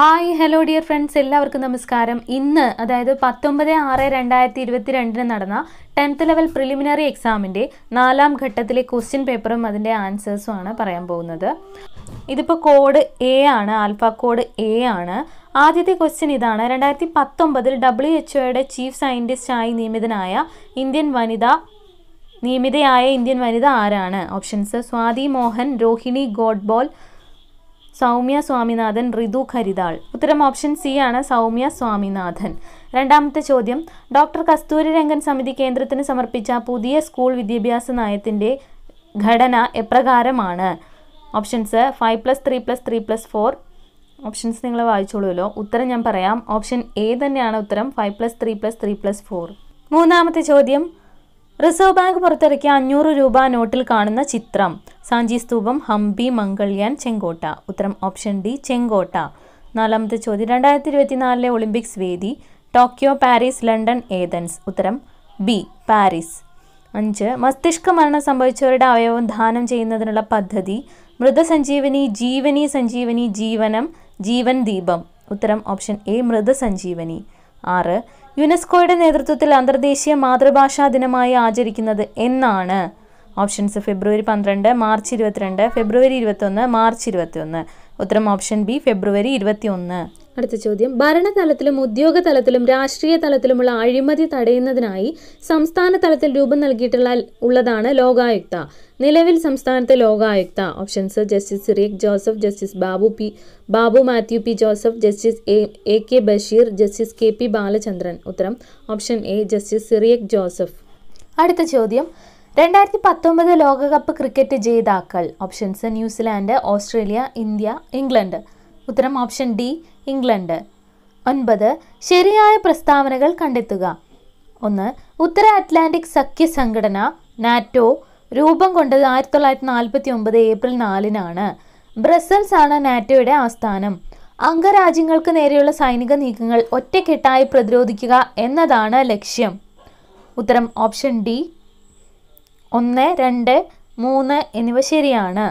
Hi hello dear friends എല്ലാവർക്കും നമസ്കാരം ഇന്ന് അതായത് പത്തൊമ്പത് ആറ് രണ്ടായിരത്തി രണ്ടിന് നടന്ന ടെൻത്ത് ലെവൽ പ്രിലിമിനറി എക്സാമിൻ്റെ നാലാം ഘട്ടത്തിലെ ക്വസ്റ്റ്യൻ പേപ്പറും അതിൻ്റെ ആൻസേഴ്സും ആണ് പറയാൻ പോകുന്നത് ഇതിപ്പോൾ കോഡ് എ ആണ് ആൽഫ കോഡ് എ ആണ് ആദ്യത്തെ ക്വസ്റ്റ്യൻ ഇതാണ് രണ്ടായിരത്തി പത്തൊമ്പതിൽ ഡബ്ല്യു എച്ച് ഒയുടെ ചീഫ് സയൻറ്റിസ്റ്റായി നിയമിതനായ ഇന്ത്യൻ വനിത നിയമിതയായ ഇന്ത്യൻ വനിത ആരാണ് ഓപ്ഷൻസ് സ്വാതി മോഹൻ രോഹിണി ഗോഡ്ബോൾ സൗമ്യ സ്വാമിനാഥൻ ഋതു ഖരിദാൾ ഉത്തരം ഓപ്ഷൻ സി ആണ് സൗമ്യ സ്വാമിനാഥൻ രണ്ടാമത്തെ ചോദ്യം ഡോക്ടർ രംഗൻ സമിതി കേന്ദ്രത്തിന് സമർപ്പിച്ച പുതിയ സ്കൂൾ വിദ്യാഭ്യാസ നയത്തിൻ്റെ ഘടന എപ്രകാരമാണ് options five plus three plus three plus four options നിങ്ങൾ വായിച്ചോളൂല്ലോ ഉത്തരം ഞാൻ പറയാം ഓപ്ഷൻ എ തന്നെയാണ് ഉത്തരം five plus three plus three plus four മൂന്നാമത്തെ ചോദ്യം റിസർവ് ബാങ്ക് പുറത്തിറക്കിയ അഞ്ഞൂറ് രൂപ നോട്ടിൽ കാണുന്ന ചിത്രം സാഞ്ചി സ്തൂപം ഹംപി മംഗൾയാൻ ചെങ്കോട്ട ഉത്തരം ഓപ്ഷൻ ഡി ചെങ്കോട്ട നാലാമത്തെ ചോദ്യം രണ്ടായിരത്തി ഇരുപത്തിനാലിലെ ഒളിമ്പിക്സ് വേദി ടോക്കിയോ പാരീസ് ലണ്ടൻ ഏതൻസ് ഉത്തരം ബി പാരീസ് അഞ്ച് മസ്തിഷ്ക മരണം സംഭവിച്ചവരുടെ അവയവം ദാനം ചെയ്യുന്നതിനുള്ള പദ്ധതി മൃതസഞ്ജീവനി ജീവനി സഞ്ജീവനി ജീവനം ജീവൻ ദീപം ഉത്തരം ഓപ്ഷൻ എ മൃതസഞ്ജീവനി ആറ് യുനെസ്കോയുടെ നേതൃത്വത്തിൽ അന്തർദേശീയ മാതൃഭാഷാ ദിനമായി ആചരിക്കുന്നത് എന്നാണ് ഓപ്ഷൻസ് ഫെബ്രുവരി പന്ത്രണ്ട് മാർച്ച് ഇരുപത്തിരണ്ട് ഫെബ്രുവരി ഇരുപത്തൊന്ന് മാർച്ച് ഇരുപത്തിയൊന്ന് ഉത്തരം ഓപ്ഷൻ ബി ഫെബ്രുവരി ഇരുപത്തി ഒന്ന് അടുത്ത ചോദ്യം ഭരണതലത്തിലും ഉദ്യോഗ തലത്തിലും രാഷ്ട്രീയ തലത്തിലുമുള്ള അഴിമതി തടയുന്നതിനായി സംസ്ഥാന തലത്തിൽ രൂപം നൽകിയിട്ടുള്ള ഉള്ളതാണ് ലോകായുക്ത നിലവിൽ സംസ്ഥാനത്തെ Lokayukta options justice Cyriac Joseph justice Babu P Babu Mathew P Joseph justice A A K Basheer justice K P Balachandran ഉത്തരം option A justice Cyriac Joseph അടുത്ത ചോദ്യം രണ്ടായിരത്തി പത്തൊമ്പത് ലോകകപ്പ് ക്രിക്കറ്റ് ജേതാക്കൾ options New Zealand Australia India England ഉത്തരം ഓപ്ഷൻ ഡി ഇംഗ്ലണ്ട് ഒൻപത് ശരിയായ പ്രസ്താവനകൾ കണ്ടെത്തുക ഒന്ന് ഉത്തര അറ്റ്ലാന്റിക് സഖ്യ സംഘടന നാറ്റോ രൂപം കൊണ്ടത് ആയിരത്തി തൊള്ളായിരത്തി നാൽപ്പത്തി ഒമ്പത് ഏപ്രിൽ നാലിനാണ് ബ്രസൽസ് ആണ് നാറ്റോയുടെ ആസ്ഥാനം അംഗരാജ്യങ്ങൾക്ക് നേരെയുള്ള സൈനിക നീക്കങ്ങൾ ഒറ്റക്കെട്ടായി പ്രതിരോധിക്കുക എന്നതാണ് ലക്ഷ്യം ഉത്തരം ഓപ്ഷൻ ഡി ഒന്ന് രണ്ട് മൂന്ന് എന്നിവ ശരിയാണ്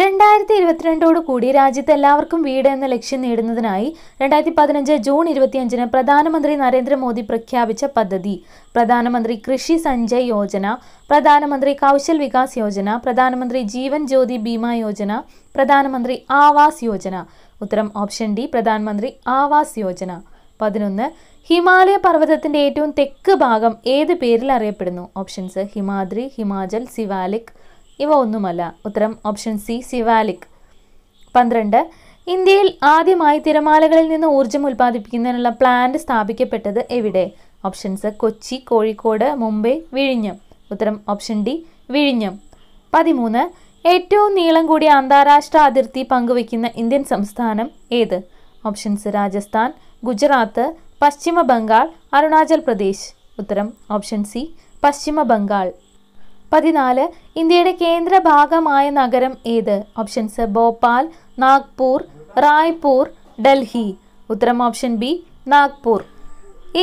രണ്ടായിരത്തി ഇരുപത്തിരണ്ടോട് കൂടി രാജ്യത്ത് എല്ലാവർക്കും വീട് എന്ന ലക്ഷ്യം നേടുന്നതിനായി രണ്ടായിരത്തി പതിനഞ്ച് ജൂൺ ഇരുപത്തിയഞ്ചിന് പ്രധാനമന്ത്രി നരേന്ദ്രമോദി പ്രഖ്യാപിച്ച പദ്ധതി പ്രധാനമന്ത്രി കൃഷി സഞ്ജയ് യോജന പ്രധാനമന്ത്രി കൗശൽ വികാസ് യോജന പ്രധാനമന്ത്രി ജീവൻ ജ്യോതി ബീമ യോജന പ്രധാനമന്ത്രി ആവാസ് യോജന ഉത്തരം ഓപ്ഷൻ ഡി പ്രധാനമന്ത്രി ആവാസ് യോജന പതിനൊന്ന് ഹിമാലയ പർവ്വതത്തിൻ്റെ ഏറ്റവും തെക്ക് ഭാഗം ഏത് പേരിൽ അറിയപ്പെടുന്നു ഓപ്ഷൻസ് ഹിമാദ്രി ഹിമാചൽ സിവാലിക് ഇവ ഒന്നുമല്ല ഉത്തരം ഓപ്ഷൻ സി സിവാലിക് പന്ത്രണ്ട് ഇന്ത്യയിൽ ആദ്യമായി തിരമാലകളിൽ നിന്ന് ഊർജ്ജം ഉൽപ്പാദിപ്പിക്കുന്നതിനുള്ള പ്ലാന്റ് സ്ഥാപിക്കപ്പെട്ടത് എവിടെ ഓപ്ഷൻസ് കൊച്ചി കോഴിക്കോട് മുംബൈ വിഴിഞ്ഞം ഉത്തരം ഓപ്ഷൻ ഡി വിഴിഞ്ഞം പതിമൂന്ന് ഏറ്റവും നീളം കൂടിയ അന്താരാഷ്ട്ര അതിർത്തി പങ്കുവയ്ക്കുന്ന ഇന്ത്യൻ സംസ്ഥാനം ഏത് ഓപ്ഷൻസ് രാജസ്ഥാൻ ഗുജറാത്ത് പശ്ചിമ ബംഗാൾ അരുണാചൽ പ്രദേശ് ഉത്തരം ഓപ്ഷൻ സി പശ്ചിമ ബംഗാൾ പതിനാല് ഇന്ത്യയുടെ കേന്ദ്ര ഭാഗമായ നഗരം ഏത് ഓപ്ഷൻസ് ഭോപ്പാൽ നാഗ്പൂർ റായ്പൂർ ഡൽഹി ഉത്തരം ഓപ്ഷൻ ബി നാഗ്പൂർ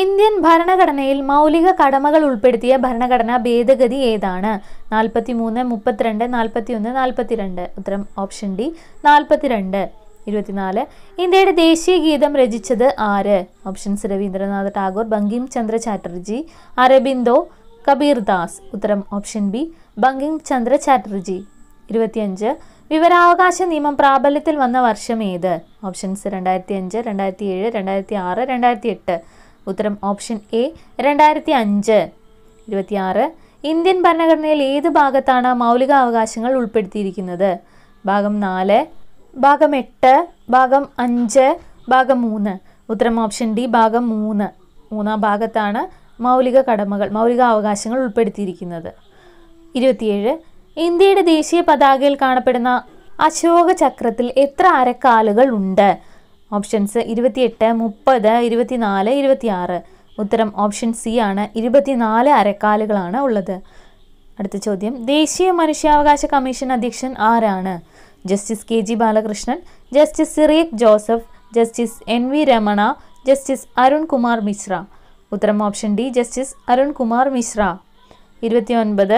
ഇന്ത്യൻ ഭരണഘടനയിൽ മൗലിക കടമകൾ ഉൾപ്പെടുത്തിയ ഭരണഘടനാ ഭേദഗതി ഏതാണ് നാൽപ്പത്തി മൂന്ന് മുപ്പത്തിരണ്ട് നാൽപ്പത്തി ഒന്ന് നാൽപ്പത്തിരണ്ട് ഉത്തരം ഓപ്ഷൻ ഡി നാൽപ്പത്തിരണ്ട് ഇരുപത്തിനാല് ഇന്ത്യയുടെ ദേശീയ ഗീതം രചിച്ചത് ആര് ഓപ്ഷൻസ് രവീന്ദ്രനാഥ് ടാഗോർ ബങ്കിം ചന്ദ്ര ചാറ്റർജി അരബിന്ദോ കബീർ ദാസ് ഉത്തരം ഓപ്ഷൻ ബി ബങ്കിം ചന്ദ്ര ചാറ്റർജി ഇരുപത്തിയഞ്ച് വിവരാവകാശ നിയമം പ്രാബല്യത്തിൽ വന്ന വർഷം ഏത് ഓപ്ഷൻസ് രണ്ടായിരത്തി അഞ്ച് രണ്ടായിരത്തി ഏഴ് രണ്ടായിരത്തി ആറ് രണ്ടായിരത്തി എട്ട് ഉത്തരം ഓപ്ഷൻ എ രണ്ടായിരത്തി അഞ്ച് ഇരുപത്തിയാറ് ഇന്ത്യൻ ഭരണഘടനയിൽ ഏത് ഭാഗത്താണ് മൗലികാവകാശങ്ങൾ ഉൾപ്പെടുത്തിയിരിക്കുന്നത് ഭാഗം നാല് ഭാഗം എട്ട് ഭാഗം അഞ്ച് ഭാഗം മൂന്ന് ഉത്തരം ഓപ്ഷൻ ഡി ഭാഗം മൂന്ന് മൂന്നാം ഭാഗത്താണ് മൗലിക കടമകൾ മൗലിക അവകാശങ്ങൾ ഉൾപ്പെടുത്തിയിരിക്കുന്നത് ഇരുപത്തിയേഴ് ഇന്ത്യയുടെ ദേശീയ പതാകയിൽ കാണപ്പെടുന്ന അശോക ചക്രത്തിൽ എത്ര അരക്കാലുകൾ ഉണ്ട് ഓപ്ഷൻസ് ഇരുപത്തിയെട്ട് മുപ്പത് ഇരുപത്തിനാല് ഇരുപത്തിയാറ് ഉത്തരം ഓപ്ഷൻ സി ആണ് ഇരുപത്തിനാല് അരക്കാലുകളാണ് ഉള്ളത് അടുത്ത ചോദ്യം ദേശീയ മനുഷ്യാവകാശ കമ്മീഷൻ അധ്യക്ഷൻ ആരാണ് justice K G Balakrishnan justice Cyriac Joseph justice N V Ramana justice Arunkumar Mishra ഉത്തരം option D justice Arunkumar Mishra ഇരുപത്തിയൊൻപത്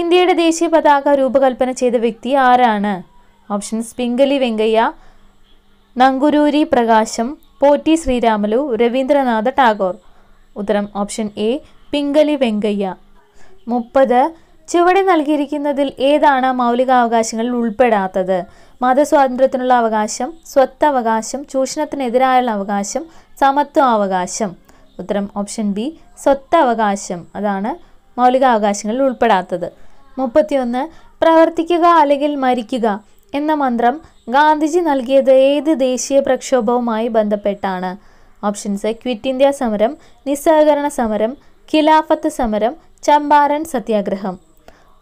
ഇന്ത്യയുടെ ദേശീയ പതാക രൂപകൽപ്പന ചെയ്ത വ്യക്തി ആരാണ് ഓപ്ഷൻസ് പിംഗലി വെങ്കയ്യ നങ്കുരൂരി പ്രകാശം പോറ്റി ശ്രീരാമലു രവീന്ദ്രനാഥ് ടാഗോർ ഉത്തരം ഓപ്ഷൻ എ പിംഗലി വെങ്കയ്യ മുപ്പത് ചുവടെ നൽകിയിരിക്കുന്നതിൽ ഏതാണ് മൗലികാവകാശങ്ങളിൽ ഉൾപ്പെടാത്തത് മതസ്വാതന്ത്ര്യത്തിനുള്ള അവകാശം സ്വത്തവകാശം ചൂഷണത്തിനെതിരായുള്ള അവകാശം സമത്വാവകാശം ഉത്തരം ഓപ്ഷൻ ബി സ്വത്തവകാശം അതാണ് മൗലികാവകാശങ്ങളിൽ ഉൾപ്പെടാത്തത് മുപ്പത്തിയൊന്ന് പ്രവർത്തിക്കുക അല്ലെങ്കിൽ മരിക്കുക എന്ന മന്ത്രം ഗാന്ധിജി നൽകിയത് ഏത് ദേശീയ പ്രക്ഷോഭവുമായി ബന്ധപ്പെട്ടാണ് ഓപ്ഷൻസ് ക്വിറ്റ് ഇന്ത്യ സമരം നിസ്സഹകരണ സമരം ഖിലാഫത്ത് സമരം ചമ്പാരൻ സത്യാഗ്രഹം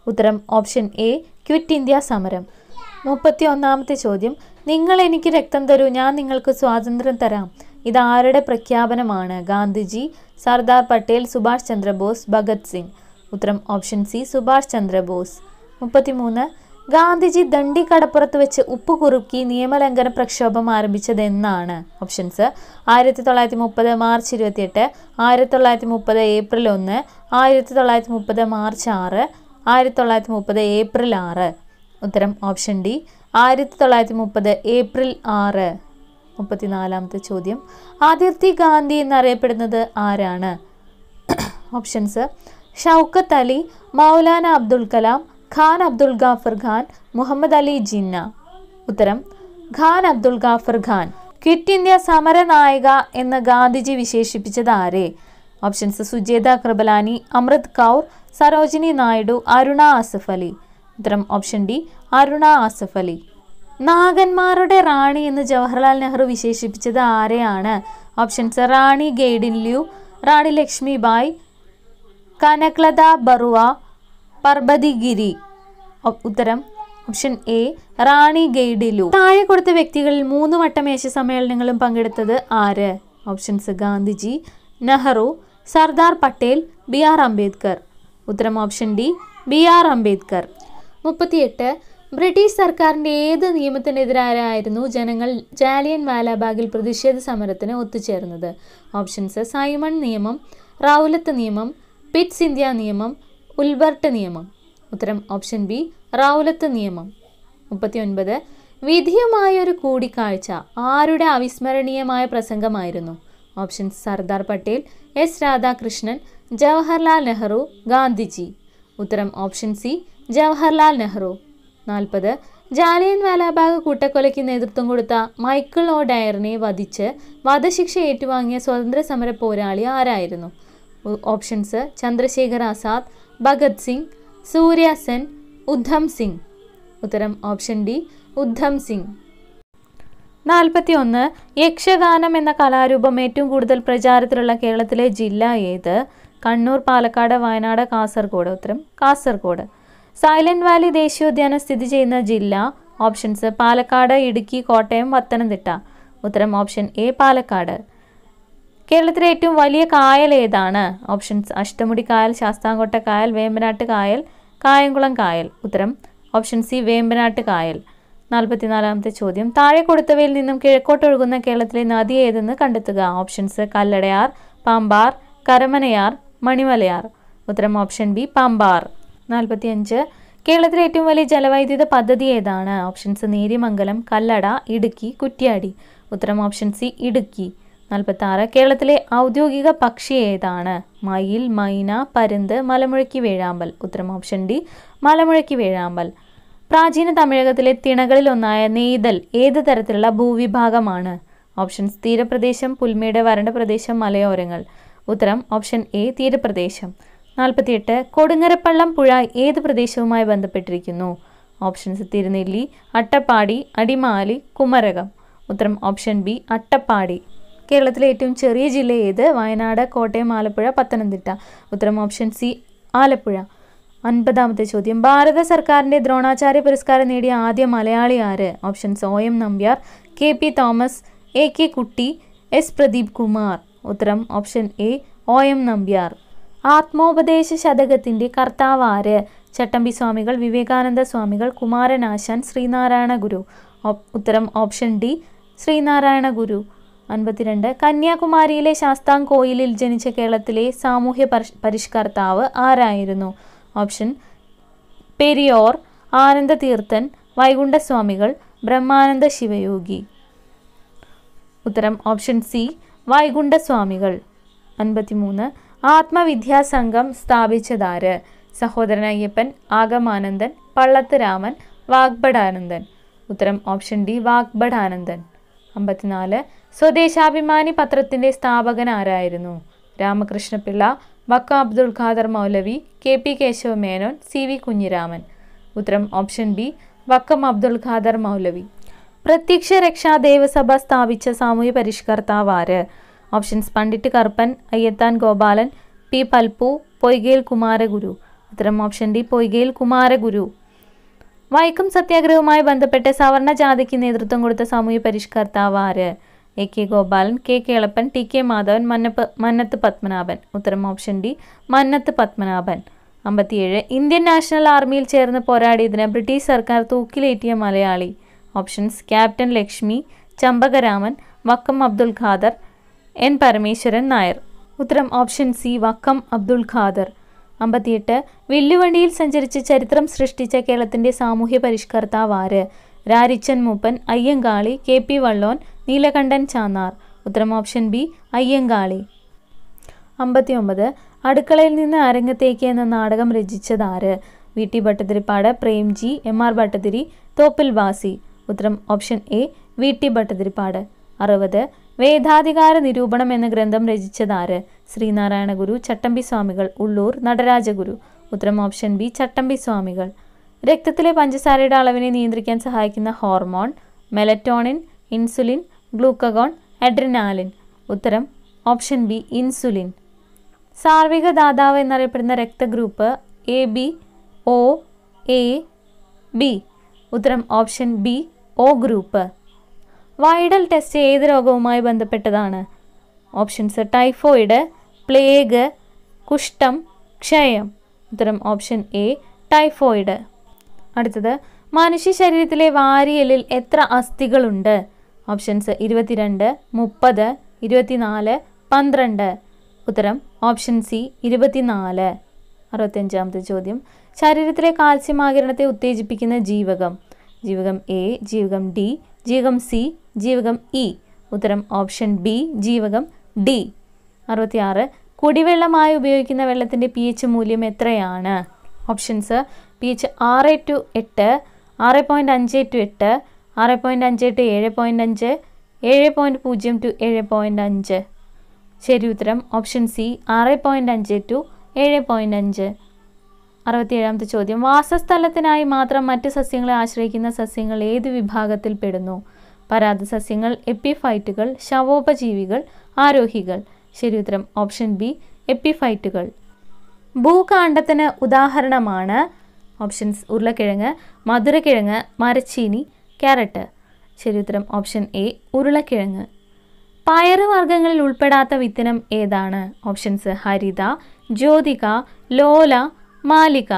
ഉത്തരം ഓപ്ഷൻ എ ക്വിറ്റ് ഇന്ത്യ സമരം മുപ്പത്തി ഒന്നാമത്തെ ചോദ്യം നിങ്ങൾ എനിക്ക് രക്തം തരൂ ഞാൻ നിങ്ങൾക്ക് സ്വാതന്ത്ര്യം തരാം ഇത് ആരുടെ പ്രഖ്യാപനമാണ് ഗാന്ധിജി സർദാർ പട്ടേൽ സുഭാഷ് ചന്ദ്രബോസ് ഭഗത് സിംഗ് ഉത്തരം ഓപ്ഷൻ സി സുഭാഷ് ചന്ദ്രബോസ് മൂന്ന് ഗാന്ധിജി ദണ്ഡി കടപ്പുറത്ത് വെച്ച് ഉപ്പ് കുറുക്കി നിയമലംഘന പ്രക്ഷോഭം ആരംഭിച്ചത് എന്നാണ് ഓപ്ഷൻസ് ആയിരത്തി തൊള്ളായിരത്തി മുപ്പത് മാർച്ച് ഇരുപത്തിയെട്ട് ആയിരത്തി തൊള്ളായിരത്തി മുപ്പത് ഏപ്രിൽ ഒന്ന് ആയിരത്തി തൊള്ളായിരത്തി മുപ്പത് മാർച്ച് ആറ് ആയിരത്തി തൊള്ളായിരത്തി മുപ്പത് ഏപ്രിൽ ആറ് ഉത്തരം ഓപ്ഷൻ ഡി ആയിരത്തി തൊള്ളായിരത്തി മുപ്പത് ഏപ്രിൽ ആറ് മുപ്പത്തിനാലാമത്തെ ചോദ്യം അതിർത്തി ഗാന്ധി എന്നറിയപ്പെടുന്നത് ആരാണ് ഓപ്ഷൻസ് ഷൗക്കത്ത് അലി മൗലാന അബ്ദുൽ കലാം ഖാൻ അബ്ദുൽ ഗാഫർ ഖാൻ മുഹമ്മദ് അലി ജിന്ന ഉത്തരം ഖാൻ അബ്ദുൽ ഗാഫർ ഖാൻ ക്വിറ്റ് ഇന്ത്യ സമരനായിക എന്ന് ഗാന്ധിജി വിശേഷിപ്പിച്ചത് ആരെ ഓപ്ഷൻസ് സുജേത കൃപലാനി അമൃത് കൗർ സരോജിനി നായിഡു അരുണ ആസഫ് അലി ഉത്തരം ഓപ്ഷൻ ഡി അരുണ ആസഫ് അലി നാഗന്മാരുടെ റാണി എന്ന് ജവഹർലാൽ നെഹ്റു വിശേഷിപ്പിച്ചത് ആരെയാണ് ഓപ്ഷൻസ് റാണി ഗെയ്ഡിൻ ല്യൂ റാണി ബായ് കനക്ലത ബറുവ പർബതിഗിരി ഉത്തരം ഓപ്ഷൻ എ റാണി ഗെയ്ഡിലു താഴെ കൊടുത്ത വ്യക്തികളിൽ മൂന്ന് വട്ടം മേശ സമ്മേളനങ്ങളും പങ്കെടുത്തത് ആര് options Gandhiji Nehru Sardar Patel B R Ambedkar ഉത്തരം option D B R Ambedkar മുപ്പത്തിയെട്ട് ബ്രിട്ടീഷ് സർക്കാരിൻ്റെ ഏത് നിയമത്തിനെതിരായിരുന്നു ജനങ്ങൾ ജാലിയൻ വാലാബാഗിൽ പ്രതിഷേധ സമരത്തിന് ഒത്തുചേർന്നത് ഓപ്ഷൻസ് സൈമൺ നിയമം റൗലത്ത് നിയമം പിറ്റ്സ് ഇന്ത്യ നിയമം ഉൽബർട്ട് നിയമം ഉത്തരം ഓപ്ഷൻ ബി റൗലത്ത് നിയമം മുപ്പത്തിയൊൻപത് വിധിയുമായൊരു കൂടിക്കാഴ്ച ആരുടെ അവിസ്മരണീയമായ പ്രസംഗമായിരുന്നു ഓപ്ഷൻ സർദാർ പട്ടേൽ എസ് രാധാകൃഷ്ണൻ ജവഹർലാൽ നെഹ്റു ഗാന്ധിജി ഉത്തരം ഓപ്ഷൻ സി ജവഹർലാൽ നെഹ്റു നാൽപ്പത് ജാലിയൻ വാലാബാഗ് കൂട്ടക്കൊലയ്ക്ക് നേതൃത്വം കൊടുത്ത മൈക്കിൾ ഒ ഡയറിനെ വധിച്ച് വധശിക്ഷ ഏറ്റുവാങ്ങിയ സ്വതന്ത്ര സമര പോരാളി ആരായിരുന്നു ഓപ്ഷൻസ് ചന്ദ്രശേഖർ ആസാദ് ഭഗത് സിംഗ് സൂര്യ സെൻ ഉദ്ധം സിംഗ് ഉത്തരം ഓപ്ഷൻ ഡി ഉദ്ധം സിംഗ് നാൽപ്പത്തി ഒന്ന് യക്ഷഗാനം എന്ന കലാരൂപം ഏറ്റവും കൂടുതൽ പ്രചാരത്തിലുള്ള കേരളത്തിലെ ജില്ല ഏത് കണ്ണൂർ പാലക്കാട് വയനാട് കാസർഗോഡ് ഉത്തരം കാസർഗോഡ് സൈലന്റ് വാലി ദേശീയോദ്യാനം സ്ഥിതി ചെയ്യുന്ന ജില്ല ഓപ്ഷൻസ് പാലക്കാട് ഇടുക്കി കോട്ടയം പത്തനംതിട്ട ഉത്തരം ഓപ്ഷൻ എ പാലക്കാട് കേരളത്തിലെ ഏറ്റവും വലിയ കായൽ ഏതാണ് ഓപ്ഷൻസ് അഷ്ടമുടി കായൽ ശാസ്താംകോട്ട കായൽ വേമ്പനാട്ട് കായൽ കായംകുളം കായൽ ഉത്തരം ഓപ്ഷൻ സി വേമ്പനാട്ട് കായൽ നാൽപ്പത്തിനാലാമത്തെ ചോദ്യം താഴെ കൊടുത്തവയിൽ നിന്നും കിഴക്കോട്ടൊഴുകുന്ന കേരളത്തിലെ നദി ഏതെന്ന് കണ്ടെത്തുക ഓപ്ഷൻസ് കല്ലടയാർ പാമ്പാർ കരമനയാർ മണിമലയാർ ഉത്തരം ഓപ്ഷൻ ബി പാമ്പാർ നാൽപ്പത്തിയഞ്ച് കേരളത്തിലെ ഏറ്റവും വലിയ ജലവൈദ്യുത പദ്ധതി ഏതാണ് ഓപ്ഷൻസ് നേര്യമംഗലം കല്ലട ഇടുക്കി കുറ്റ്യാടി ഉത്തരം ഓപ്ഷൻ സി ഇടുക്കി നാൽപ്പത്തി ആറ് കേരളത്തിലെ ഔദ്യോഗിക പക്ഷി ഏതാണ് മയിൽ മൈന പരുന്ത് മലമുഴക്കി വേഴാമ്പൽ ഉത്തരം ഓപ്ഷൻ ഡി മലമുഴക്കി വേഴാമ്പൽ പ്രാചീന തമിഴകത്തിലെ തിണകളിലൊന്നായ നെയ്തൽ ഏത് തരത്തിലുള്ള ഭൂവിഭാഗമാണ് ഓപ്ഷൻസ് തീരപ്രദേശം പുൽമേട് വരണ്ട പ്രദേശം മലയോരങ്ങൾ ഉത്തരം ഓപ്ഷൻ എ തീരപ്രദേശം നാൽപ്പത്തിയെട്ട് കൊടുങ്ങരപ്പള്ളം പുഴ ഏത് പ്രദേശവുമായി ബന്ധപ്പെട്ടിരിക്കുന്നു ഓപ്ഷൻസ് തിരുനെല്ലി അട്ടപ്പാടി അടിമാലി കുമരകം ഉത്തരം ഓപ്ഷൻ ബി അട്ടപ്പാടി കേരളത്തിലെ ഏറ്റവും ചെറിയ ജില്ല ഏത് വയനാട് കോട്ടയം ആലപ്പുഴ പത്തനംതിട്ട ഉത്തരം ഓപ്ഷൻ സി ആലപ്പുഴ അൻപതാമത്തെ ചോദ്യം ഭാരത സർക്കാരിന്റെ ദ്രോണാചാര്യ പുരസ്കാരം നേടിയ ആദ്യ മലയാളി ആര് options O M Nambiar K P Thomas A K Kutty S Pradeep Kumar ഉത്തരം option A O M Nambiar ആത്മോപദേശ ശതകത്തിന്റെ കർത്താവ് ആര് ചട്ടമ്പി സ്വാമികൾ വിവേകാനന്ദ സ്വാമികൾ കുമാരനാശാൻ ശ്രീനാരായണ ഗുരു ഉത്തരം ഓപ്ഷൻ ഡി ശ്രീനാരായണ ഗുരു അൻപത്തിരണ്ട് കന്യാകുമാരിയിലെ ശാസ്താംകോയിലിൽ ജനിച്ച കേരളത്തിലെ സാമൂഹ്യ പരിഷ്കർത്താവ് ആരായിരുന്നു ഓപ്ഷൻ പെരിയോർ ആനന്ദതീർത്ഥൻ വൈകുണ്ഠസ്വാമികൾ ബ്രഹ്മാനന്ദ ശിവയോഗി ഉത്തരം ഓപ്ഷൻ സി വൈകുണ്ഠസ്വാമികൾ അൻപത്തിമൂന്ന് ആത്മവിദ്യാസംഘം സ്ഥാപിച്ചതാര് സഹോദരൻ അയ്യപ്പൻ ആഗമാനന്ദൻ പള്ളത്ത് രാമൻ വാഗ്ബടാനന്ദൻ ഉത്തരം ഓപ്ഷൻ ഡി വാഗ്ബടാനന്ദൻ അമ്പത്തിനാല് സ്വദേശാഭിമാനി പത്രത്തിൻ്റെ സ്ഥാപകൻ ആരായിരുന്നു Ramakrishna Pillai Vakkam Abdul Khader Moulavi K P Kesava Menon C V Kunjiraman ഉത്തരം ഓപ്ഷൻ ബി വക്കം അബ്ദുൾ ഖാദർ മൗലവി പ്രത്യക്ഷ രക്ഷാ ദേവസഭ സ്ഥാപിച്ച സാമൂഹ്യ പരിഷ്കർത്താവ് ആര് ഓപ്ഷൻസ് പണ്ഡിറ്റ് കറുപ്പൻ അയ്യത്താൻ ഗോപാലൻ പി പൽപ്പു പൊയ്കയിൽ കുമാരഗുരു ഉത്തരം ഓപ്ഷൻ ഡി പൊയ്കയിൽ കുമാരഗുരു വൈക്കം സത്യാഗ്രഹവുമായി ബന്ധപ്പെട്ട് സവർണ ജാതിക്ക് നേതൃത്വം കൊടുത്ത സാമൂഹ്യ പരിഷ്കർത്താവ് ആര് A K Gopalan K Kelappan T K Madhavan മന്നപ്പ് മന്നത്ത് പത്മനാഭൻ ഉത്തരം ഓപ്ഷൻ ഡി മന്നത്ത് പത്മനാഭൻ അമ്പത്തിയേഴ് ഇന്ത്യൻ നാഷണൽ ആർമിയിൽ ചേർന്ന് പോരാടിയതിന് ബ്രിട്ടീഷ് സർക്കാർ തൂക്കിലേറ്റിയ Malayali options captain Lakshmi Chempakaraman Vakkam Abdul Khader N Parameswaran Nair ഉത്തരം ഓപ്ഷൻ സി വക്കം അബ്ദുൽ ഖാദർ അമ്പത്തിയെട്ട് വില്ലുവണ്ടിയിൽ സഞ്ചരിച്ച് ചരിത്രം സൃഷ്ടിച്ച കേരളത്തിൻ്റെ സാമൂഹ്യ പരിഷ്കർത്താവ് ആര് രാരിച്ചൻ മൂപ്പൻ അയ്യങ്കാളി കെ പി വള്ളോൻ നീലകണ്ഠൻ ചാന്നാർ ഉത്തരം ഓപ്ഷൻ ബി അയ്യങ്കാളി അമ്പത്തി ഒമ്പത് അടുക്കളയിൽ നിന്ന് അരങ്ങത്തേക്ക് എന്ന നാടകം ആര് V T Bhattathiripad Premji M R Bhattathiri Thoppil Vasi ഉത്തരം option A V T Bhattathiripad അറുപത് വേദാധികാര നിരൂപണം എന്ന ഗ്രന്ഥം ആര് ശ്രീനാരായണ ഗുരു ചട്ടമ്പി സ്വാമികൾ ഉള്ളൂർ നടരാജഗുരു ഉത്തരം ഓപ്ഷൻ ബി ചട്ടമ്പി സ്വാമികൾ രക്തത്തിലെ പഞ്ചസാരയുടെ അളവിനെ നിയന്ത്രിക്കാൻ സഹായിക്കുന്ന hormone melatonin insulin glucagon adrenaline ഉത്തരം ഓപ്ഷൻ ബി ഇൻസുലിൻ സാർവിക ദാതാവ് എന്നറിയപ്പെടുന്ന രക്തഗ്രൂപ്പ് A B O A B ഉത്തരം option B O group Widal test ഏത് രോഗവുമായി ബന്ധപ്പെട്ടതാണ് ഓപ്ഷൻസ് ടൈഫോയിഡ് പ്ലേഗ് കുഷ്ഠം ക്ഷയം ഉത്തരം ഓപ്ഷൻ എ ടൈഫോയിഡ് അടുത്തത് മനുഷ്യ ശരീരത്തിലെ വാരിയലിൽ എത്ര അസ്ഥികളുണ്ട് ഓപ്ഷൻസ് ഇരുപത്തിരണ്ട് മുപ്പത് ഇരുപത്തിനാല് പന്ത്രണ്ട് ഉത്തരം ഓപ്ഷൻ സി ഇരുപത്തിനാല് അറുപത്തഞ്ചാമത്തെ ചോദ്യം ശരീരത്തിലെ കാൽസ്യം ആകിരണത്തെ ഉത്തേജിപ്പിക്കുന്ന ജീവകം ജീവകം എ ജീവകം ഡി ജീവകം സി ജീവകം ഇ e. ഉത്തരം ഓപ്ഷൻ ബി ജീവകം ഡി അറുപത്തിയാറ് കുടിവെള്ളമായി ഉപയോഗിക്കുന്ന വെള്ളത്തിൻ്റെ പി എച്ച് മൂല്യം എത്രയാണ് ഓപ്ഷൻസ് പി എച്ച് ആറ് ടു എട്ട് ആറ് പോയിൻറ്റ് അഞ്ച് ടു എട്ട് ആറ് പോയിൻ്റ് അഞ്ച് ടു ഏഴ് പോയിൻ്റ് അഞ്ച് ഏഴ് പോയിൻറ്റ് പൂജ്യം ടു ഏഴ് പോയിൻ്റ് അഞ്ച് ശരി ഉത്തരം ഓപ്ഷൻ സി ആറ് പോയിൻ്റ് അഞ്ച് ടു ഏഴ് പോയിൻ്റ് അഞ്ച് അറുപത്തിയേഴാമത്തെ ചോദ്യം വാസസ്ഥലത്തിനായി മാത്രം മറ്റ് സസ്യങ്ങളെ ആശ്രയിക്കുന്ന സസ്യങ്ങൾ ഏത് വിഭാഗത്തിൽ പെടുന്നു പരാത സസ്യങ്ങൾ എപ്പിഫൈറ്റുകൾ ശവോപജീവികൾ ആരോഹികൾ ശരി ഉത്തരം ഓപ്ഷൻ ബി എപ്പിഫൈറ്റുകൾ ഭൂകാണ്ഡത്തിന് ഉദാഹരണമാണ് ഓപ്ഷൻസ് ഉരുളക്കിഴങ്ങ് മധുരക്കിഴങ്ങ് മരച്ചീനി ക്യാരറ്റ് ശരി ഉത്തരം ഓപ്ഷൻ എ ഉരുളക്കിഴങ്ങ് പയറുവർഗ്ഗങ്ങളിൽ ഉൾപ്പെടാത്ത വിത്തനം ഏതാണ് ഓപ്ഷൻസ് ഹരിത ജ്യോതിക ലോല മാലിക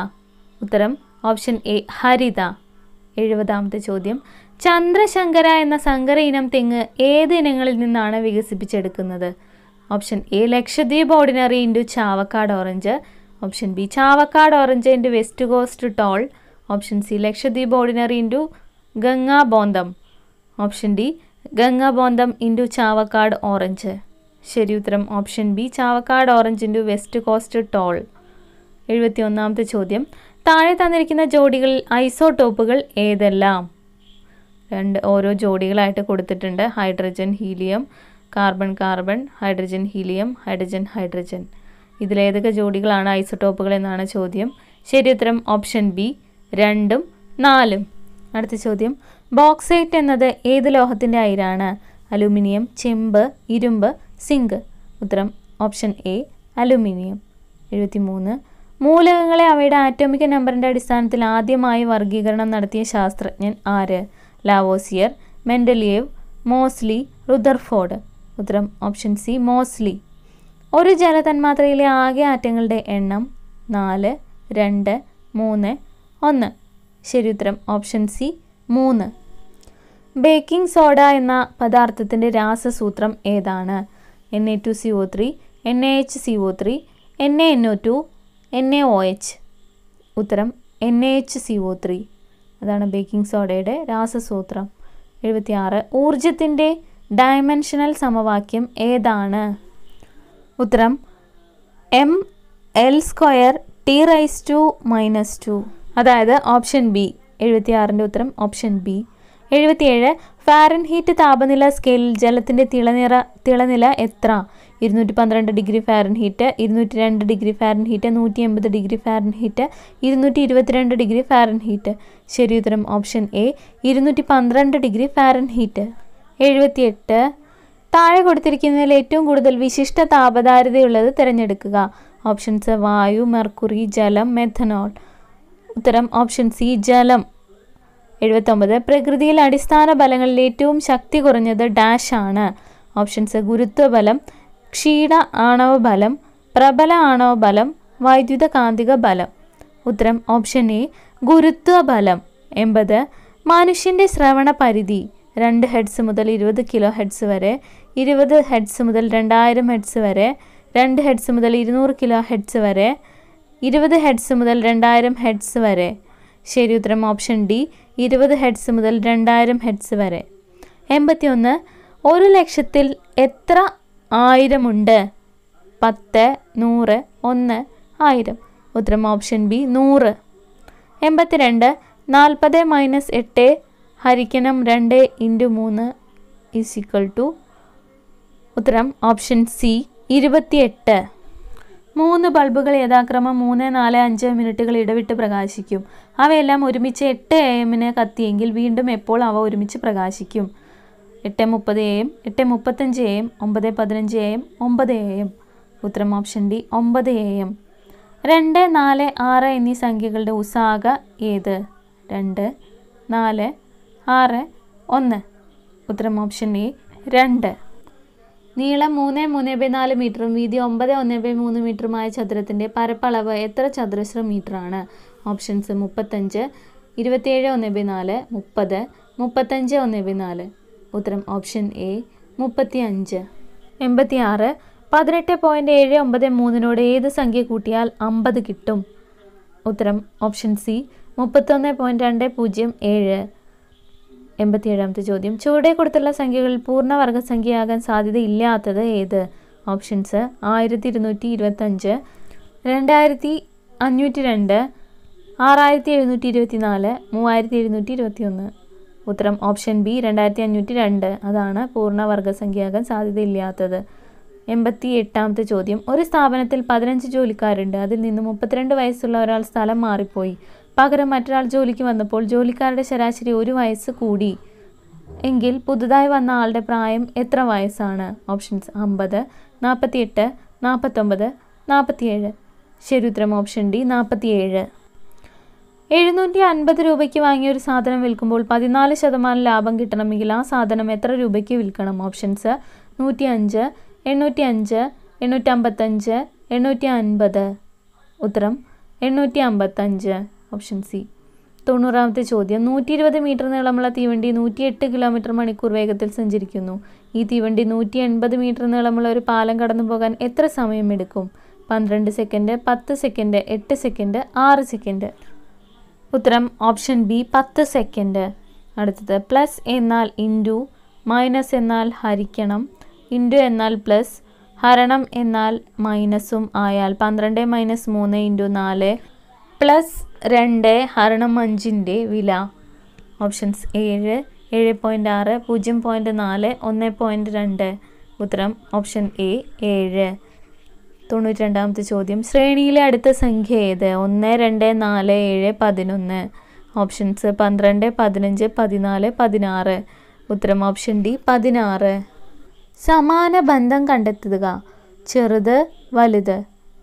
ഉത്തരം ഓപ്ഷൻ എ ഹരിത എഴുപതാമത്തെ ചോദ്യം ചന്ദ്രശങ്കര എന്ന സങ്കര ഇനം തെങ്ങ് ഏത് ഇനങ്ങളിൽ നിന്നാണ് വികസിപ്പിച്ചെടുക്കുന്നത് option A Lakshadweep ordinary into Chavakkad orange option B Chavakkad orange into west coast tall option C Lakshadweep ordinary into Gangabondam option D Gangabondam into Chavakkad orange ശരി ഉത്തരം option B Chavakkad orange into west coast tall എഴുപത്തി ഒന്നാമത്തെ ചോദ്യം താഴെ തന്നിരിക്കുന്ന ജോഡികളിൽ ഐസോടോപ്പുകൾ ഏതെല്ലാം രണ്ട് ഓരോ ജോഡികളായിട്ട് കൊടുത്തിട്ടുണ്ട് hydrogen helium carbon carbon hydrogen helium hydrogen hydrogen ഇതിലേതൊക്കെ ജോഡികളാണ് ഐസോടോപ്പുകൾ എന്നാണ് ചോദ്യം ശരി ഉത്തരം ഓപ്ഷൻ ബി രണ്ടും നാലും അടുത്ത ചോദ്യം ബോക്സൈറ്റ് എന്നത് ഏത് ലോഹത്തിൻ്റെ അയിരാണ് അലുമിനിയം ചെമ്പ് ഇരുമ്പ് സിങ്ക് ഉത്തരം ഓപ്ഷൻ എ അലുമിനിയം എഴുപത്തി മൂന്ന് മൂലകങ്ങളെ അവയുടെ ആറ്റോമിക നമ്പറിൻ്റെ അടിസ്ഥാനത്തിൽ ആദ്യമായി വർഗീകരണം നടത്തിയ ശാസ്ത്രജ്ഞൻ ആര് ലാവോസിയർ മെൻഡലിയേവ് മോസ്ലി റുദർഫോർഡ് ഉത്തരം ഓപ്ഷൻ സി മോസ്ലി ഒരു ജലതന്മാത്രയിലെ ആകെ ആറ്റങ്ങളുടെ എണ്ണം നാല് രണ്ട് മൂന്ന് ഒന്ന് ശരി ഉത്തരം ഓപ്ഷൻ സി മൂന്ന് ബേക്കിംഗ് സോഡ എന്ന പദാർത്ഥത്തിൻ്റെ രാസസൂത്രം ഏതാണ് N A two C O three N A H C O three N A N O two N A O H ഉത്തരം N A H C O three അതാണ് baking സോഡയുടെ രാസസൂത്രം എഴുപത്തിയാറ് ഊർജത്തിൻ്റെ ഡയമെൻഷനൽ സമവാക്യം ഏതാണ് ഉത്തരം M L square T raise to minus two അതായത് ഓപ്ഷൻ ബി എഴുപത്തിയാറിൻ്റെ ഉത്തരം ഓപ്ഷൻ ബി എഴുപത്തിയേഴ് ഫാരൻഹീറ്റ് താപനില സ്കെയിലിൽ ജലത്തിൻ്റെ തിളനിറ തിളനില എത്ര ഇരുന്നൂറ്റി പന്ത്രണ്ട് ഡിഗ്രി ഫാരൻഹീറ്റ് ഇരുന്നൂറ്റി രണ്ട് ഡിഗ്രി ഫാരൻഹീറ്റ് നൂറ്റി എൺപത് ഡിഗ്രി ഫാരൻഹീറ്റ് ഇരുന്നൂറ്റി ഇരുപത്തിരണ്ട് ഡിഗ്രി ഫാരൻഹീറ്റ് ശരി ഉത്തരം ഓപ്ഷൻ എ ഇരുന്നൂറ്റി പന്ത്രണ്ട് ഡിഗ്രി ഫാരൻഹീറ്റ് എഴുപത്തിയെട്ട് താഴെ കൊടുത്തിരിക്കുന്നതിൽ ഏറ്റവും കൂടുതൽ വിശിഷ്ട താപധാരിതയുള്ളത് തിരഞ്ഞെടുക്കുക ഓപ്ഷൻസ് വായു മെർക്കുറി ജലം മെഥനോൾ ഉത്തരം ഓപ്ഷൻ സി ജലം എഴുപത്തൊമ്പത് പ്രകൃതിയിൽ അടിസ്ഥാന ബലങ്ങളിൽ ഏറ്റവും ശക്തി കുറഞ്ഞത് ഡാഷ് ആണ് ഓപ്ഷൻസ് ഗുരുത്വബലം ക്ഷീണ ആണവ ബലം പ്രബല ആണവ ബലം വൈദ്യുത കാന്തിക ബലം ഉത്തരം ഓപ്ഷൻ എ ഗുരുത്വബലം എൺപത് മനുഷ്യൻ്റെ ശ്രവണ പരിധി രണ്ട് ഹെഡ്സ് മുതൽ ഇരുപത് കിലോ ഹെഡ്സ് വരെ ഇരുപത് ഹെഡ്സ് മുതൽ രണ്ടായിരം ഹെഡ്സ് വരെ രണ്ട് ഹെഡ്സ് മുതൽ ഇരുന്നൂറ് കിലോ ഹെഡ്സ് വരെ ഇരുപത് ഹെഡ്സ് മുതൽ രണ്ടായിരം ഹെഡ്സ് വരെ ശരി ഉത്തരം ഓപ്ഷൻ ഡി ഇരുപത് ഹെഡ്സ് മുതൽ രണ്ടായിരം ഹെഡ്സ് വരെ എൺപത്തി ഒന്ന് ഒരു ലക്ഷത്തിൽ എത്ര ആയിരമുണ്ട് പത്ത് നൂറ് ഒന്ന് ആയിരം ഉത്തരം ഓപ്ഷൻ ബി നൂറ് എൺപത്തി രണ്ട് നാൽപ്പത് മൈനസ് എട്ട് ഹരിക്കണം രണ്ട് ഇൻറ്റു മൂന്ന് ഈസ് ഈക്വൽ ടു ഉത്തരം ഓപ്ഷൻ സി ഇരുപത്തി എട്ട് മൂന്ന് ബൾബുകൾ യഥാക്രമം മൂന്ന് നാല് അഞ്ച് മിനിറ്റുകൾ ഇടവിട്ട് പ്രകാശിക്കും അവയെല്ലാം ഒരുമിച്ച് എട്ട് എ എമ്മിന് കത്തിയെങ്കിൽ വീണ്ടും എപ്പോൾ അവ ഒരുമിച്ച് പ്രകാശിക്കും എട്ട് മുപ്പത് എ എം എട്ട് മുപ്പത്തഞ്ച് എ എം ഒമ്പത് പതിനഞ്ച് എ എം ഒമ്പത് എ എം ഉത്തരം ഓപ്ഷൻ ഡി ഒമ്പത് എ എം രണ്ട് നാല് ആറ് എന്നീ സംഖ്യകളുടെ ഉസാഗ ഏത് രണ്ട് നാല് ആറ് ഒന്ന് ഉത്തരം ഓപ്ഷൻ ഡി രണ്ട് നീളം മൂന്ന് മൂന്ന് ബൈ നാല് മീറ്ററും വീതി ഒമ്പത് ഒന്ന് ബൈ മൂന്ന് മീറ്ററുമായ ചതുരത്തിൻ്റെ പരപ്പളവ് എത്ര ചതുരശ്ര മീറ്ററാണ് ഓപ്ഷൻസ് മുപ്പത്തഞ്ച് ഇരുപത്തിയേഴ് ഒന്ന് ബൈ നാല് മുപ്പത് മുപ്പത്തഞ്ച് ഒന്ന് ബൈ നാല് ഉത്തരം ഓപ്ഷൻ എ മുപ്പത്തി അഞ്ച് എൺപത്തി ആറ് പതിനെട്ട് പോയിൻറ്റ് ഏഴ് ഒമ്പത് മൂന്നിനോട് ഏത് സംഖ്യ കൂട്ടിയാൽ അമ്പത് കിട്ടും ഉത്തരം ഓപ്ഷൻ സി മുപ്പത്തൊന്ന് പോയിൻറ്റ് രണ്ട് പൂജ്യം ഏഴ് എൺപത്തിയേഴാമത്തെ ചോദ്യം ചുവടെ കൊടുത്തുള്ള സംഖ്യകളിൽ പൂർണ്ണ സാധ്യത ഇല്ലാത്തത് ഏത് ഓപ്ഷൻസ് ആയിരത്തി ഇരുന്നൂറ്റി ഇരുപത്തഞ്ച് രണ്ടായിരത്തി അഞ്ഞൂറ്റി രണ്ട് ആറായിരത്തി എഴുന്നൂറ്റി ഇരുപത്തി നാല് മൂവായിരത്തി എഴുന്നൂറ്റി ഇരുപത്തി ഒന്ന് ഉത്തരം ഓപ്ഷൻ ബി രണ്ടായിരത്തി അഞ്ഞൂറ്റി രണ്ട് അതാണ് പൂർണ്ണ സാധ്യത ഇല്ലാത്തത് എൺപത്തി എട്ടാമത്തെ ചോദ്യം ഒരു സ്ഥാപനത്തിൽ പതിനഞ്ച് ജോലിക്കാരുണ്ട് അതിൽ നിന്ന് മുപ്പത്തിരണ്ട് വയസ്സുള്ള ഒരാൾ സ്ഥലം മാറിപ്പോയി പകരം മറ്റൊരാൾ ജോലിക്ക് വന്നപ്പോൾ ജോലിക്കാരുടെ ശരാശരി ഒരു വയസ്സ് കൂടി എങ്കിൽ പുതുതായി വന്ന ആളുടെ പ്രായം എത്ര വയസ്സാണ് ഓപ്ഷൻസ് അമ്പത് നാൽപ്പത്തിയെട്ട് നാൽപ്പത്തൊമ്പത് നാൽപ്പത്തിയേഴ് ശരി ഉത്തരം ഓപ്ഷൻ ഡി നാൽപ്പത്തിയേഴ് എഴുന്നൂറ്റി അൻപത് രൂപയ്ക്ക് വാങ്ങിയ ഒരു സാധനം വിൽക്കുമ്പോൾ പതിനാല് ശതമാനം ലാഭം കിട്ടണമെങ്കിൽ ആ സാധനം എത്ര രൂപയ്ക്ക് വിൽക്കണം ഓപ്ഷൻസ് നൂറ്റി അഞ്ച് എണ്ണൂറ്റി അഞ്ച് എണ്ണൂറ്റി അമ്പത്തഞ്ച് എണ്ണൂറ്റി അൻപത് ഉത്തരം എണ്ണൂറ്റി അമ്പത്തഞ്ച് ഓപ്ഷൻ സി തൊണ്ണൂറാമത്തെ ചോദ്യം നൂറ്റി ഇരുപത് മീറ്റർ നീളമുള്ള തീവണ്ടി എട്ട് കിലോമീറ്റർ മണിക്കൂർ വേഗത്തിൽ സഞ്ചരിക്കുന്നു ഈ തീവണ്ടി നൂറ്റി എൺപത് മീറ്റർ നീളമുള്ള ഒരു പാലം കടന്നു പോകാൻ എത്ര സമയമെടുക്കും പന്ത്രണ്ട് സെക്കൻഡ് പത്ത് സെക്കൻഡ് എട്ട് സെക്കൻഡ് ആറ് സെക്കൻഡ് ഉത്തരം ഓപ്ഷൻ ബി പത്ത് സെക്കൻഡ് അടുത്തത് പ്ലസ് എന്നാൽ ഇൻറ്റു മൈനസ് എന്നാൽ ഹരിക്കണം ഇൻറ്റു എന്നാൽ പ്ലസ് ഹരണം എന്നാൽ മൈനസും ആയാൽ പന്ത്രണ്ട് മൈനസ് മൂന്ന് ഇൻറ്റു നാല് പ്ലസ് രണ്ട് ഹരണം അഞ്ചിൻ്റെ വില ഓപ്ഷൻസ് ഏഴ് ഏഴ് പോയിൻ്റ് ആറ് പൂജ്യം പോയിൻറ്റ് നാല് ഒന്ന് പോയിൻ്റ് രണ്ട് ഉത്തരം ഓപ്ഷൻ എ ഏഴ് തൊണ്ണൂറ്റി രണ്ടാമത്തെ ചോദ്യം ശ്രേണിയിലെ അടുത്ത സംഖ്യ ഏത് ഒന്ന് രണ്ട് നാല് ഏഴ് പതിനൊന്ന് ഓപ്ഷൻസ് പന്ത്രണ്ട് പതിനഞ്ച് പതിനാല് പതിനാറ് ഉത്തരം ഓപ്ഷൻ ഡി പതിനാറ് സമാന ബന്ധം കണ്ടെത്തുക ചെറുത് വലുത്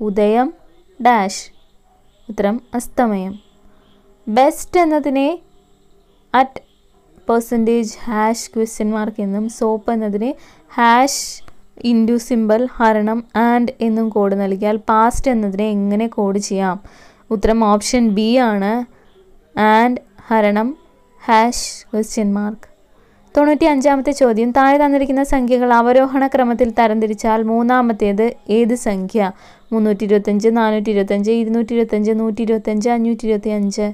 ഉദയം ഡാഷ് ഉത്തരം അസ്തമയം ബെസ്റ്റ് എന്നതിനെ at percentage hash question mark എന്നും സോപ്പ് എന്നതിനെ ഹാഷ് ഇൻഡു സിമ്പിൾ ഹരണം ആൻഡ് എന്നും കോഡ് നൽകിയാൽ പാസ്റ്റ് എന്നതിനെ എങ്ങനെ കോഡ് ചെയ്യാം ഉത്തരം ഓപ്ഷൻ ബി ആണ് ആൻഡ് ഹരണം ഹാഷ് ക്വസ്റ്റ്യൻ മാർക്ക് തൊണ്ണൂറ്റി അഞ്ചാമത്തെ ചോദ്യം താഴെ തന്നിരിക്കുന്ന സംഖ്യകൾ അവരോഹണ ക്രമത്തിൽ തരംതിരിച്ചാൽ മൂന്നാമത്തേത് ഏത് സംഖ്യ മുന്നൂറ്റി ഇരുപത്തഞ്ച് നാനൂറ്റി ഇരുപത്തഞ്ച് ഇരുന്നൂറ്റി ഇരുപത്തഞ്ച് നൂറ്റി ഇരുപത്തഞ്ച് അഞ്ഞൂറ്റി ഇരുപത്തി അഞ്ച്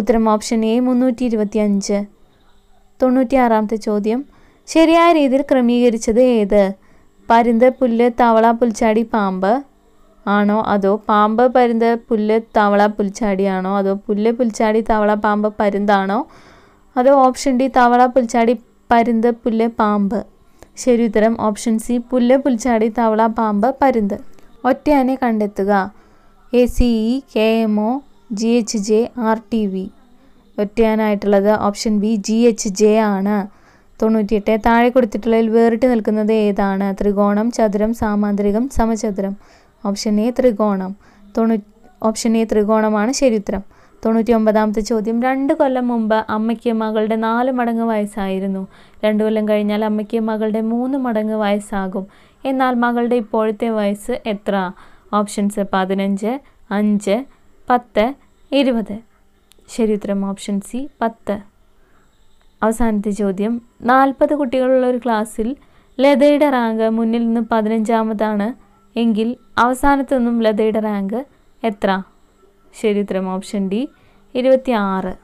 ഉത്തരം ഓപ്ഷൻ എ മുന്നൂറ്റി ഇരുപത്തി അഞ്ച് തൊണ്ണൂറ്റി ആറാമത്തെ ചോദ്യം ശരിയായ രീതിയിൽ ക്രമീകരിച്ചത് ഏത് പരുന്ത് പുല്ല് തവള പുൽച്ചാടി പാമ്പ് ആണോ അതോ പാമ്പ് പരുന്ത് പുല്ല് തവള പുൽച്ചാടിയാണോ അതോ പുല്ല് പുൽച്ചാടി തവള പാമ്പ് പരുന്താണോ അത് ഓപ്ഷൻ ഡി തവള പുൽച്ചാടി പരുന്ത് പുല്ല് പാമ്പ് ശരി ഉത്തരം ഓപ്ഷൻ സി പുല്ല് പുൽച്ചാടി തവള പാമ്പ് പരുന്ത് ഒറ്റയാനെ കണ്ടെത്തുക A C E K M O G H J R T V ഒറ്റയാനായിട്ടുള്ളത് option B G H J ആണ് തൊണ്ണൂറ്റിയെട്ട് താഴെ കൊടുത്തിട്ടുള്ളതിൽ വേറിട്ട് നിൽക്കുന്നത് ഏതാണ് ത്രികോണം ചതുരം സാമാന്ത്രികം സമചതുരം ഓപ്ഷൻ എ ത്രികോണം തൊണ്ണൂ ഓപ്ഷൻ എ ത്രികോണമാണ് ശരി ഉത്തരം തൊണ്ണൂറ്റി ഒമ്പതാമത്തെ ചോദ്യം രണ്ട് കൊല്ലം മുമ്പ് അമ്മയ്ക്ക് മകളുടെ നാല് മടങ്ങ് വയസ്സായിരുന്നു രണ്ട് കൊല്ലം കഴിഞ്ഞാൽ അമ്മയ്ക്ക് മകളുടെ മൂന്ന് മടങ്ങ് വയസ്സാകും എന്നാൽ മകളുടെ ഇപ്പോഴത്തെ വയസ്സ് എത്ര ഓപ്ഷൻസ് പതിനഞ്ച് അഞ്ച് പത്ത് ഇരുപത് ശരി ഉത്തരം ഓപ്ഷൻ സി പത്ത് അവസാനത്തെ ചോദ്യം നാൽപ്പത് കുട്ടികളുള്ള ഒരു ക്ലാസ്സിൽ ലതയുടെ റാങ്ക് മുന്നിൽ നിന്ന് പതിനഞ്ചാമതാണ് എങ്കിൽ അവസാനത്തൊന്നും ലതയുടെ റാങ്ക് എത്ര ശരി ഉത്തരം ഓപ്ഷൻ ഡി ഇരുപത്തി ആറ്